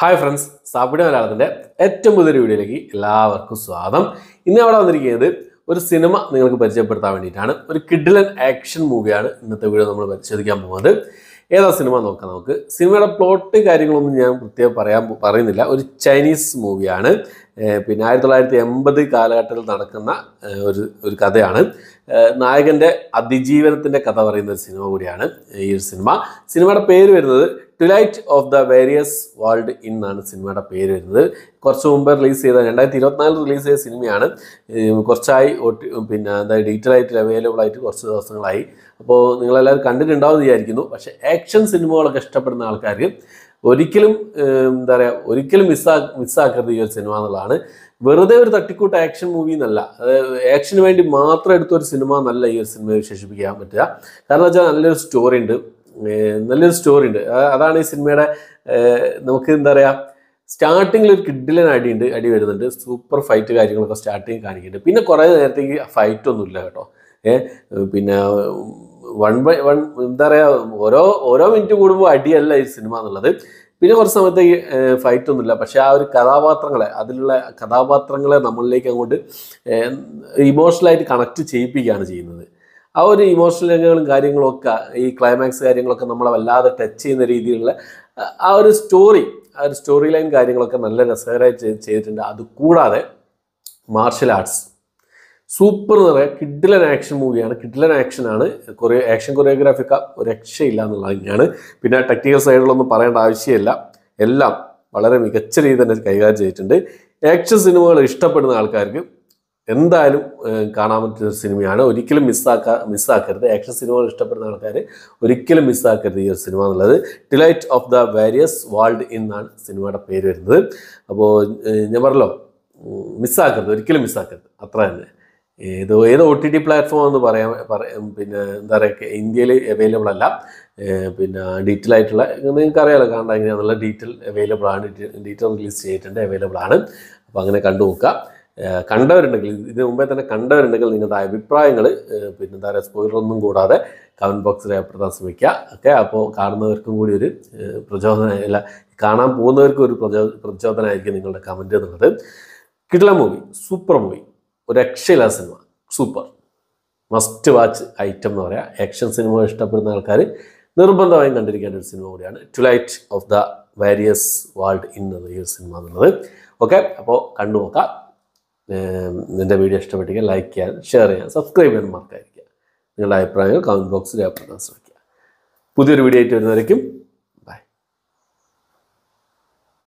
hi friends സാപ്പിടി മലയാളത്തിൻ്റെ ഏറ്റവും പുതിയൊരു വീഡിയോയിലേക്ക് എല്ലാവർക്കും സ്വാഗതം ഇന്ന് അവിടെ വന്നിരിക്കുന്നത് ഒരു സിനിമ നിങ്ങൾക്ക് പരിചയപ്പെടുത്താൻ വേണ്ടിയിട്ടാണ് ഒരു കിഡിലൻ ആക്ഷൻ മൂവിയാണ് ഇന്നത്തെ വീഡിയോ നമ്മൾ പരിശോധിക്കാൻ പോകുന്നത് ഏതാ സിനിമ നോക്കാം നമുക്ക് സിനിമയുടെ പ്ലോട്ട് കാര്യങ്ങളൊന്നും ഞാൻ പ്രത്യേകം പറയാൻ പറയുന്നില്ല ഒരു ചൈനീസ് മൂവിയാണ് പിന്നെ ആയിരത്തി തൊള്ളായിരത്തി എൺപത് കാലഘട്ടത്തിൽ നടക്കുന്ന ഒരു ഒരു കഥയാണ് നായകൻ്റെ അതിജീവനത്തിൻ്റെ കഥ പറയുന്ന ഒരു സിനിമ കൂടിയാണ് ഈ ഒരു സിനിമ സിനിമയുടെ പേര് വരുന്നത് delight of the various world എന്നാണ് സിനിമയുടെ പേര് വരുന്നത് കുറച്ച് മുമ്പ് റിലീസ് ചെയ്ത രണ്ടായിരത്തി ഇരുപത്തിനാലിൽ റിലീസ് ചെയ്ത സിനിമയാണ് കുറച്ചായി പിന്നെ എന്താ ഡീറ്റെയിൽ ആയിട്ട് അവൈലബിൾ ആയിട്ട് കുറച്ച് ദിവസങ്ങളായി അപ്പോൾ നിങ്ങളെല്ലാവരും കണ്ടിട്ടുണ്ടാവും വിചാരിക്കുന്നു പക്ഷേ ആക്ഷൻ സിനിമകളൊക്കെ ഇഷ്ടപ്പെടുന്ന ആൾക്കാർക്ക് ഒരിക്കലും എന്താ പറയുക ഒരിക്കലും മിസ്സാ മിസ്സാക്കരുത് ഈ ഒരു സിനിമ എന്നുള്ളതാണ് വെറുതെ ഒരു തട്ടിക്കൂട്ട് ആക്ഷൻ മൂവി എന്നല്ല ആക്ഷന് വേണ്ടി മാത്രം എടുത്ത ഒരു സിനിമ എന്നല്ല ഈ ഒരു സിനിമയെ വിശേഷിപ്പിക്കാൻ പറ്റുക കാരണം വെച്ചാൽ നല്ലൊരു സ്റ്റോറി ഉണ്ട് നല്ലൊരു സ്റ്റോറി ഉണ്ട് അതാണ് ഈ സിനിമയുടെ നമുക്ക് എന്താ പറയുക സ്റ്റാർട്ടിങ്ങിൽ ഒരു കിഡിലൻ അടിയുണ്ട് അടി വരുന്നുണ്ട് സൂപ്പർ ഫൈറ്റ് കാര്യങ്ങളൊക്കെ സ്റ്റാർട്ടിങ് കാണിക്കുന്നുണ്ട് പിന്നെ കുറേ നേരത്തേക്ക് ഫൈറ്റൊന്നുമില്ല കേട്ടോ പിന്നെ വൺ ബൈ വൺ എന്താ പറയുക ഓരോ ഓരോ മിനിറ്റ് കൂടുമ്പോൾ അടിയല്ല ഈ സിനിമ എന്നുള്ളത് പിന്നെ കുറച്ച് സമയത്തേക്ക് ഒന്നുമില്ല പക്ഷേ ആ ഒരു കഥാപാത്രങ്ങളെ അതിലുള്ള കഥാപാത്രങ്ങളെ നമ്മളിലേക്ക് അങ്ങോട്ട് ഇമോഷണലായിട്ട് കണക്ട് ചെയ്യിപ്പിക്കുകയാണ് ചെയ്യുന്നത് ആ ഒരു ഇമോഷണൽ രംഗങ്ങളും കാര്യങ്ങളൊക്കെ ഈ ക്ലൈമാക്സ് കാര്യങ്ങളൊക്കെ നമ്മളെ വല്ലാതെ ടച്ച് ചെയ്യുന്ന രീതിയിലുള്ള ആ ഒരു സ്റ്റോറി ആ ഒരു സ്റ്റോറി ലൈൻ കാര്യങ്ങളൊക്കെ നല്ല രസകരമായി ചെയ്തിട്ടുണ്ട് അത് കൂടാതെ മാർഷൽ ആർട്സ് സൂപ്പർ എന്ന് പറയാം കിഡ്ലൻ ആക്ഷൻ മൂവിയാണ് ആക്ഷൻ ആക്ഷനാണ് കുറേ ആക്ഷൻ കൊറിയോഗ്രാഫി ഒക്കെ രക്ഷയില്ല എന്നുള്ളത് തന്നെയാണ് പിന്നെ ടെക്നിക്കൽ സൈഡിലൊന്നും പറയേണ്ട ആവശ്യമില്ല എല്ലാം വളരെ മികച്ച രീതിയിൽ തന്നെ കൈകാര്യം ചെയ്തിട്ടുണ്ട് ആക്ഷൻ സിനിമകൾ ഇഷ്ടപ്പെടുന്ന ആൾക്കാർക്ക് എന്തായാലും കാണാൻ പറ്റുന്ന സിനിമയാണ് ഒരിക്കലും മിസ്സാക്കാ മിസ്സാക്കരുത് ആക്ഷൻ സിനിമകൾ ഇഷ്ടപ്പെടുന്ന ആൾക്കാർ ഒരിക്കലും മിസ്സാക്കരുത് ഈ ഒരു സിനിമ എന്നുള്ളത് delight of the various world എന്നാണ് സിനിമയുടെ പേര് വരുന്നത് അപ്പോൾ ഞാൻ പറഞ്ഞല്ലോ മിസ്സാക്കരുത് ഒരിക്കലും മിസ്സാക്കരുത് അത്ര തന്നെ ഏത് ഏത് ഒ ടി ടി പ്ലാറ്റ്ഫോം എന്ന് പറയാൻ പറയാം പിന്നെ എന്താ പറയുക ഇന്ത്യയിൽ അവൈലബിൾ അല്ല പിന്നെ ഡീറ്റെയിൽ ആയിട്ടുള്ള നിങ്ങൾക്ക് അറിയാലോ കാണാൻ എങ്ങനെയാണെന്നുള്ള ഡീറ്റെയിൽ അവൈലബിൾ ആണ് ഡീറ്റെയിൽ റിലീസ് ചെയ്തിട്ടുണ്ട് അവൈലബിൾ ആണ് അപ്പോൾ അങ്ങനെ കണ്ടു നോക്കുക കണ്ടവരുണ്ടെങ്കിൽ ഇതിനു മുമ്പേ തന്നെ കണ്ടവരുണ്ടെങ്കിൽ നിങ്ങളുടെ അഭിപ്രായങ്ങൾ പിന്നെ എന്താ പറയുക സ്പോയിലൊന്നും കൂടാതെ കമൻറ്റ് ബോക്സിൽ രേഖപ്പെടുത്താൻ ശ്രമിക്കുക ഓക്കെ അപ്പോൾ കാണുന്നവർക്കും കൂടി ഒരു പ്രചോദന അല്ല കാണാൻ പോകുന്നവർക്കും ഒരു പ്രചോ പ്രചോദനമായിരിക്കും നിങ്ങളുടെ കമൻറ്റ് എന്നുള്ളത് കിടില മൂവി സൂപ്പർ മൂവി ഒരു രക്ഷയില്ല cinema super must watch item എന്ന് പറയാം ആക്ഷൻ സിനിമ ഇഷ്ടപ്പെടുന്ന ആൾക്കാർ നിർബന്ധമായും കണ്ടിരിക്കേണ്ട ഒരു സിനിമ കൂടിയാണ് delight of the various world in എന്ന ഈ ഒരു സിനിമ എന്നുള്ളത് ഓക്കെ അപ്പോൾ കണ്ടുനോക്കാം നിൻ്റെ വീഡിയോ ഇഷ്ടപ്പെട്ടെങ്കിൽ ലൈക്ക് ചെയ്യാൻ ഷെയർ ചെയ്യാൻ സബ്സ്ക്രൈബ് ചെയ്യാൻ മറക്കാതിരിക്കുക നിങ്ങളുടെ അഭിപ്രായങ്ങൾ കമൻറ്റ് ബോക്സിൽ രേഖപ്പെടുത്താൻ ശ്രമിക്കുക പുതിയൊരു വീഡിയോ ആയിട്ട് വരുന്നവരേക്കും